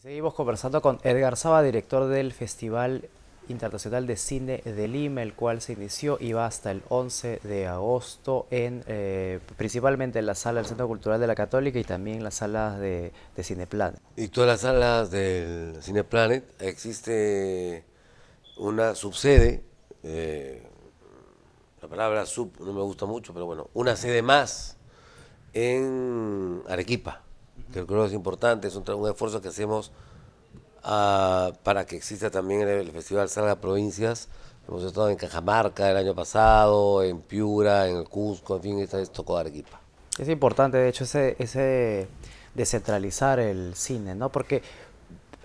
seguimos conversando con Edgar Saba, director del Festival Internacional de Cine de Lima, el cual se inició y va hasta el 11 de agosto, en, eh, principalmente en la sala del Centro Cultural de la Católica y también en las salas de, de Cineplanet. Y todas las salas del Cineplanet existe una subsede, eh, la palabra sub no me gusta mucho, pero bueno, una sede más en Arequipa que creo que es importante, es un, un esfuerzo que hacemos ah, para que exista también el, Festival Salga Provincias. Hemos estado en Cajamarca el año pasado, en Piura, en el Cusco, en fin, esta vez tocó Arequipa. Es importante, de hecho, ese, ese descentralizar el cine, ¿no? Porque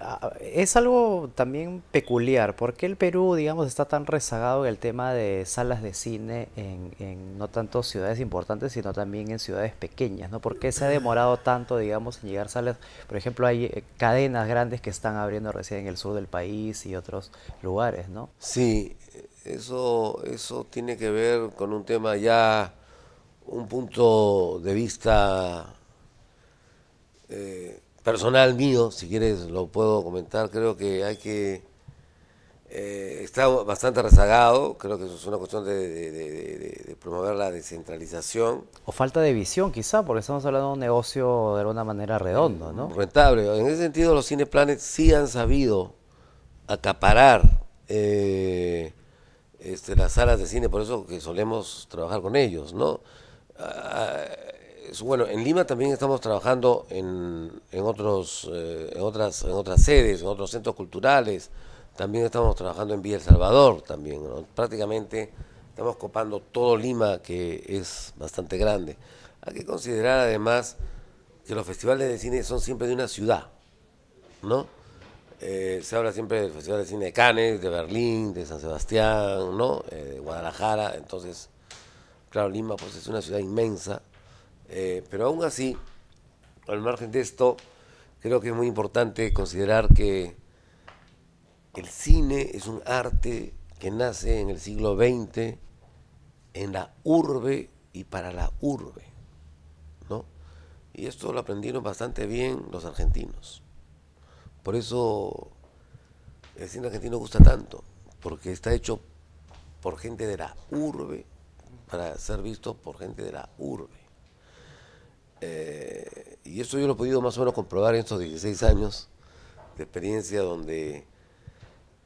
Ah, es algo también peculiar. ¿Por qué el Perú, digamos, está tan rezagado en el tema de salas de cine en, no tanto ciudades importantes, sino también en ciudades pequeñas? ¿no? ¿Por qué se ha demorado tanto, digamos, en llegar salas? Por ejemplo, hay eh, cadenas grandes que están abriendo recién en el sur del país y otros lugares, ¿no? Sí, eso, eso tiene que ver con un tema ya, un punto de vista... Eh, personal mío, si quieres lo puedo comentar, creo que hay que... Eh, está bastante rezagado, creo que eso es una cuestión de, promover la descentralización. O falta de visión quizá, porque estamos hablando de un negocio de alguna manera redondo, ¿no? Rentable. En ese sentido los Cineplanet sí han sabido acaparar eh, este, las salas de cine, por eso que solemos trabajar con ellos, ¿no? Ah, bueno, en Lima también estamos trabajando en, otros, eh, otras, en otras sedes, en otros centros culturales. También estamos trabajando en Villa El Salvador, también. Prácticamente estamos copando todo Lima, que es bastante grande. Hay que considerar además que los festivales de cine son siempre de una ciudad, ¿no? Eh, se habla siempre del Festival de Cine de Cannes, de Berlín, de San Sebastián, ¿no? Eh, de Guadalajara. Entonces, claro, Lima pues es una ciudad inmensa eh, pero aún así, al margen de esto, creo que es muy importante considerar que el cine es un arte que nace en el siglo XX en la urbe y para la urbe, Y esto lo aprendieron bastante bien los argentinos. Por eso el cine argentino gusta tanto, porque está hecho por gente de la urbe para ser visto por gente de la urbe. Eh, y eso yo lo he podido más o menos comprobar en estos 16 años de experiencia donde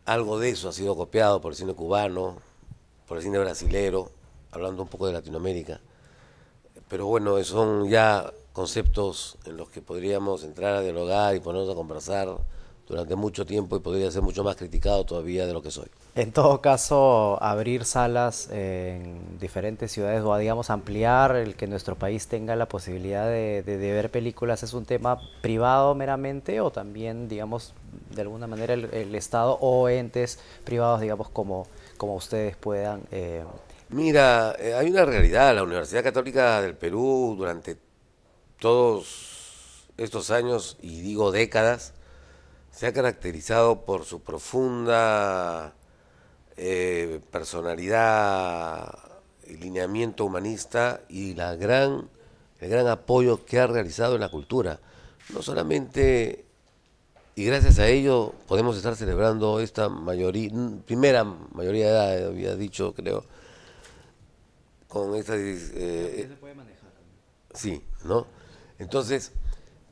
algo de eso ha sido copiado por el cine cubano, por el cine brasilero, hablando un poco de Latinoamérica. Pero bueno, son ya conceptos en los que podríamos entrar a dialogar y ponernos a conversar durante mucho tiempo y podría ser mucho más criticado todavía de lo que soy. En todo caso, abrir salas en diferentes ciudades o digamos ampliar el que nuestro país tenga la posibilidad de, ver películas es un tema privado meramente o también digamos de alguna manera el, Estado o entes privados digamos como, como ustedes puedan. Eh? Mira, eh, hay una realidad, la Universidad Católica del Perú durante todos estos años y digo décadas, se ha caracterizado por su profunda eh, personalidad y lineamiento humanista y la gran, el gran apoyo que ha realizado en la cultura. No solamente, y gracias a ello podemos estar celebrando esta mayoría, primera mayoría de edad, había dicho, creo, con esta... Eh, se puede manejar. Sí, ¿no? Entonces,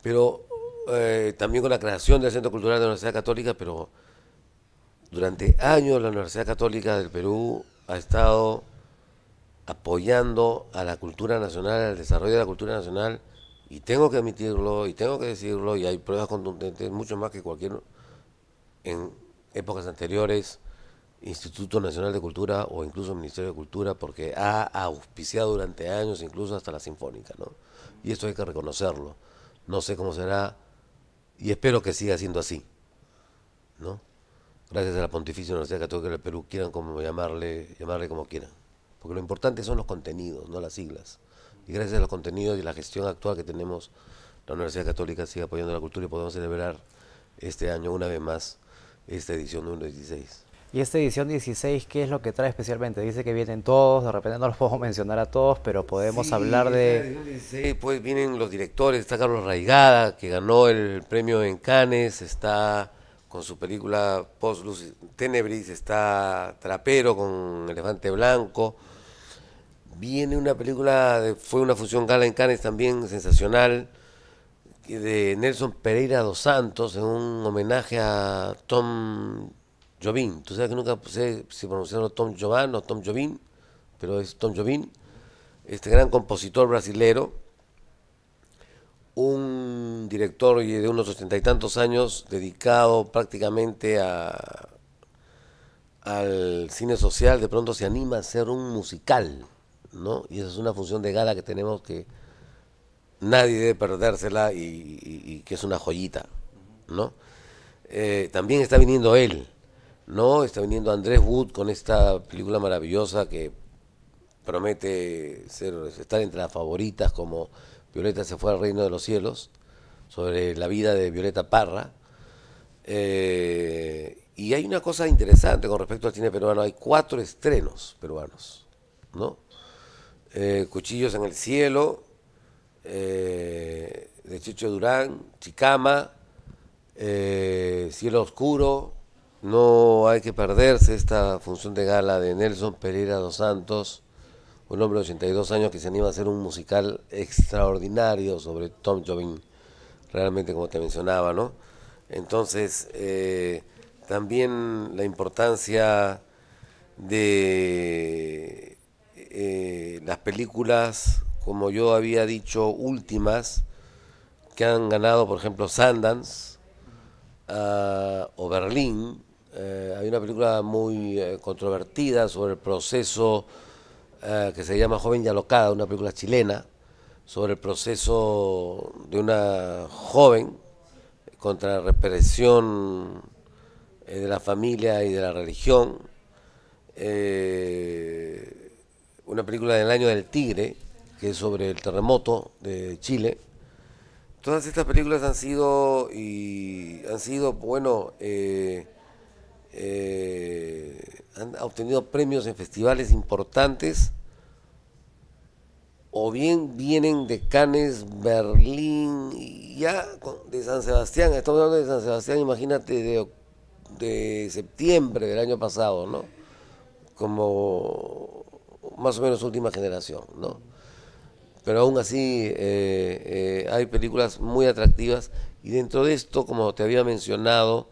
pero eh, también con la creación del Centro Cultural de la Universidad Católica, pero durante años la Universidad Católica del Perú ha estado apoyando a la cultura nacional, al desarrollo de la cultura nacional, y tengo que admitirlo, y tengo que decirlo, y hay pruebas contundentes, mucho más que cualquier, en épocas anteriores, Instituto Nacional de Cultura o incluso Ministerio de Cultura, porque ha auspiciado durante años, incluso hasta la Sinfónica, ¿no? Y esto hay que reconocerlo. No sé cómo será y espero que siga siendo así, ¿no? Gracias a la Pontificia Universidad Católica del Perú, quieran como llamarle, llamarle como quieran. Porque lo importante son los contenidos, no las siglas. Y gracias a los contenidos y la gestión actual que tenemos, la Universidad Católica sigue apoyando la cultura y podemos celebrar este año una vez más esta edición número dieciséis. Y esta edición 16, ¿qué es lo que trae especialmente? Dice que vienen todos, de repente no los puedo mencionar a todos, pero podemos hablar de... 16, pues vienen los directores, está Carlos Raigada, que ganó el premio en Cannes, está con su película Post Luz Tenebris, está Trapero con Elefante Blanco. Viene una película, fue una fusión gala en Cannes también sensacional, de Nelson Pereira dos Santos, en un homenaje a Tom Jovín, Tú sabes que nunca sé si pronunciaron Tom Jovan o Tom Jovin, pero es Tom Jovín, este gran compositor brasilero, un director de unos ochenta y tantos años dedicado prácticamente a, al cine social, de pronto se anima a ser un musical, ¿no? Y esa es una función de gala que tenemos que nadie debe perdérsela y, que es una joyita, ¿no? Eh, también está viniendo él, ¿no? Está viniendo Andrés Wood con esta película maravillosa que promete ser, estar entre las favoritas como Violeta se fue al reino de los cielos, sobre la vida de Violeta Parra. Eh, y hay una cosa interesante con respecto al cine peruano, hay cuatro estrenos peruanos, ¿no? Eh, Cuchillos en el cielo, eh, de Checho Durán, Chicama, Cielo Oscuro, no hay que perderse esta función de gala de Nelson Pereira dos Santos, un hombre de 82 años que se anima a hacer un musical extraordinario sobre Tom Jobim, realmente como te mencionaba, ¿no? Entonces, eh, también la importancia de eh, las películas, como yo había dicho, últimas, que han ganado, por ejemplo, Sundance ah, o Berlín, eh, hay una película muy eh, controvertida sobre el proceso eh, que se llama Joven y Alocada, una película chilena, sobre el proceso de una joven contra la represión de la familia y de la religión. una película del año del tigre, que es sobre el terremoto de Chile. Todas estas películas han sido, y han sido, bueno, eh, han obtenido premios en festivales importantes, o bien vienen de Cannes, Berlín, y ya de San Sebastián, estamos hablando de San Sebastián, imagínate, de, septiembre del año pasado, ¿no? Como más o menos última generación, ¿no? Pero aún así eh, eh, hay películas muy atractivas y dentro de esto, como te había mencionado,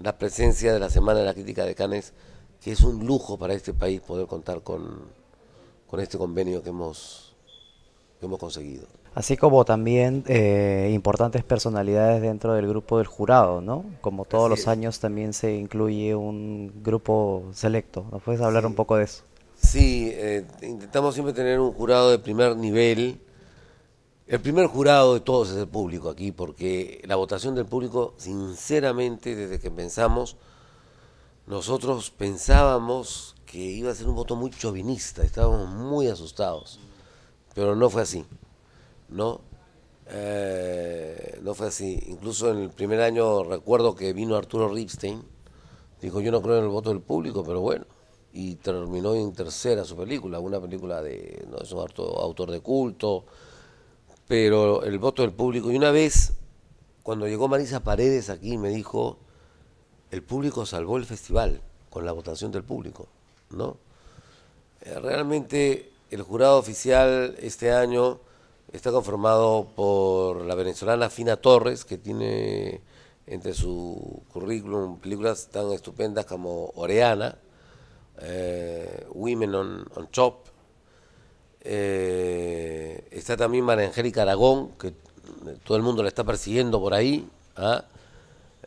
la presencia de la Semana de la Crítica de Cannes, que es un lujo para este país poder contar con, este convenio que hemos, que hemos conseguido. Así como también eh, importantes personalidades dentro del grupo del jurado, ¿no? Como todos los años también se incluye un grupo selecto. ¿Nos puedes hablar un poco de eso? Sí, eh, intentamos siempre tener un jurado de primer nivel, el primer jurado de todos es el público aquí, porque la votación del público, sinceramente, desde que pensamos, nosotros pensábamos que iba a ser un voto muy chauvinista, estábamos muy asustados, pero no fue así, ¿no? Eh, no fue así. Incluso en el primer año recuerdo que vino Arturo Ripstein, dijo yo no creo en el voto del público, pero bueno, y terminó en tercera su película, una película de, no es un autor de culto, pero el voto del público. Y una vez, cuando llegó Marisa Paredes aquí, me dijo, el público salvó el festival con la votación del público, ¿no? Eh, realmente el jurado oficial este año está conformado por la venezolana Fina Torres, que tiene entre su currículum películas tan estupendas como Oreana, eh, Women on, Chop. Eh, está también María Angélica Aragón, que todo el mundo la está persiguiendo por ahí. ¿ah?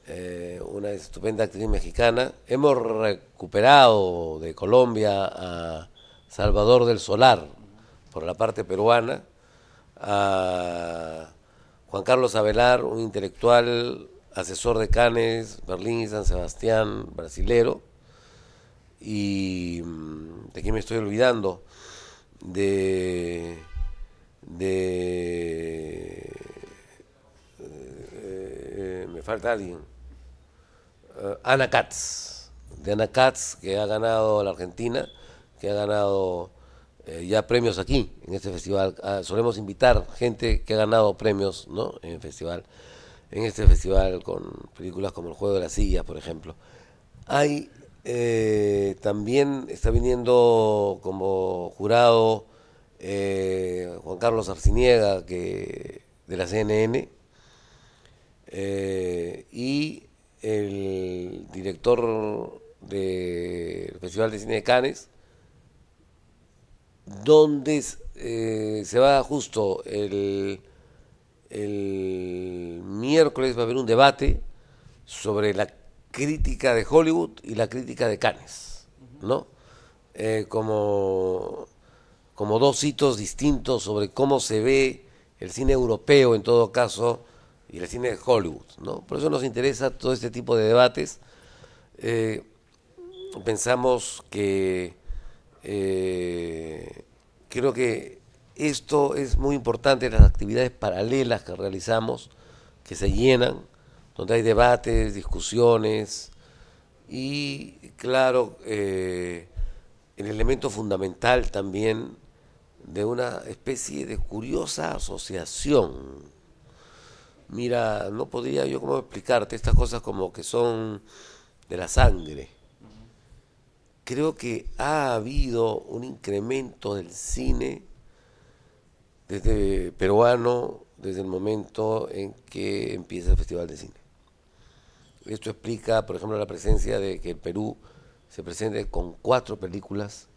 Eh, una estupenda actriz mexicana. Hemos recuperado de Colombia a Salvador del Solar por la parte peruana, a Juan Carlos Avelar, un intelectual, asesor de Cannes, Berlín y San Sebastián, brasilero. Y mm, de quién me estoy olvidando de, eh, eh, me falta alguien, eh, Ana Katz, de Ana Katz, que ha ganado la Argentina, que ha ganado ya premios aquí, en este festival. Ah, solemos invitar gente que ha ganado premios ¿no? en el festival, en este festival con películas como El Juego de las Sillas, por ejemplo. Hay eh, también está viniendo como jurado eh, Juan Carlos Arciniega que, de la CNN eh, y el director del Festival de Cine de Cannes, donde se va justo el miércoles, va a haber un debate sobre la crítica de Hollywood y la crítica de Cannes, ¿no? Eh, como, como dos hitos distintos sobre cómo se ve el cine europeo en todo caso y el cine de Hollywood, ¿no? Por eso nos interesa todo este tipo de debates. Eh, pensamos que eh, creo que esto es muy importante, las actividades paralelas que realizamos, que se llenan donde hay debates, discusiones y, claro, eh, el elemento fundamental también de una especie de curiosa asociación. Mira, no podría yo como explicarte estas cosas como que son de la sangre. Creo que ha habido un incremento del cine desde peruano desde el momento en que empieza el Festival de Cine. Esto explica, por ejemplo, la presencia de que Perú se presente con cuatro películas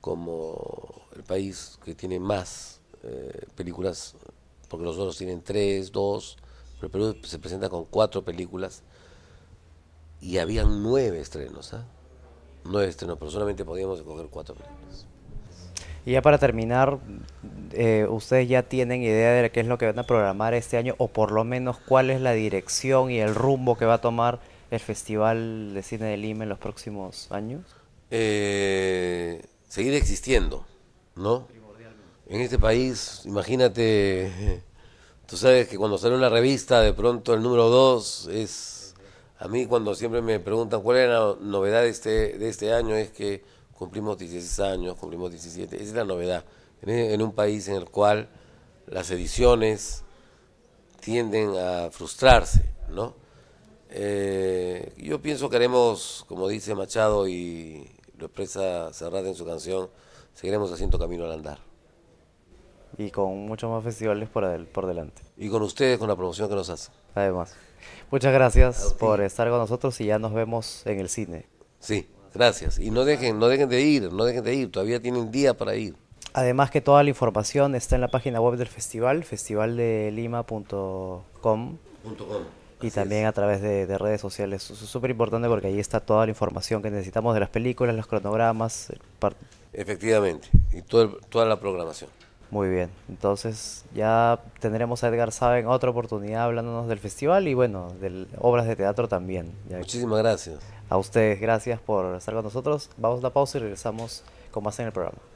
como el país que tiene más eh, películas, porque los otros tienen tres, dos, pero Perú se presenta con cuatro películas y habían nueve estrenos, ¿ah? Nueve estrenos, pero solamente podíamos escoger cuatro películas. Y ya para terminar, eh, ¿ustedes ya tienen idea de qué es lo que van a programar este año o por lo menos cuál es la dirección y el rumbo que va a tomar el Festival de Cine de Lima en los próximos años? Eh, seguir existiendo, ¿no? En este país, imagínate, tú sabes que cuando sale una revista, de pronto el número dos, es... A mí cuando siempre me preguntan cuál es la novedad de este, de este año es que cumplimos 16 años, cumplimos 17, esa es la novedad. En, un país en el cual las ediciones tienden a frustrarse, ¿no? Eh, yo pienso que haremos, como dice Machado y lo expresa Serrat en su canción, seguiremos haciendo camino al andar. Y con muchos más festivales por, por delante. Y con ustedes, con la promoción que nos hacen. Además. Muchas gracias por estar con nosotros y ya nos vemos en el cine. Sí. Gracias. Y no dejen, no dejen de ir, no dejen de ir, todavía tienen día para ir. Además que toda la información está en la página web del festival, festivaldelima.com. Y también a través de, redes sociales. es súper importante porque ahí está toda la información que necesitamos de las películas, los cronogramas. Efectivamente, y toda la programación. Muy bien, entonces ya tendremos a Edgar Saben otra oportunidad hablándonos del festival y bueno, de obras de teatro también. Muchísimas gracias. A ustedes, gracias por estar con nosotros. Vamos a la pausa y regresamos con más en el programa.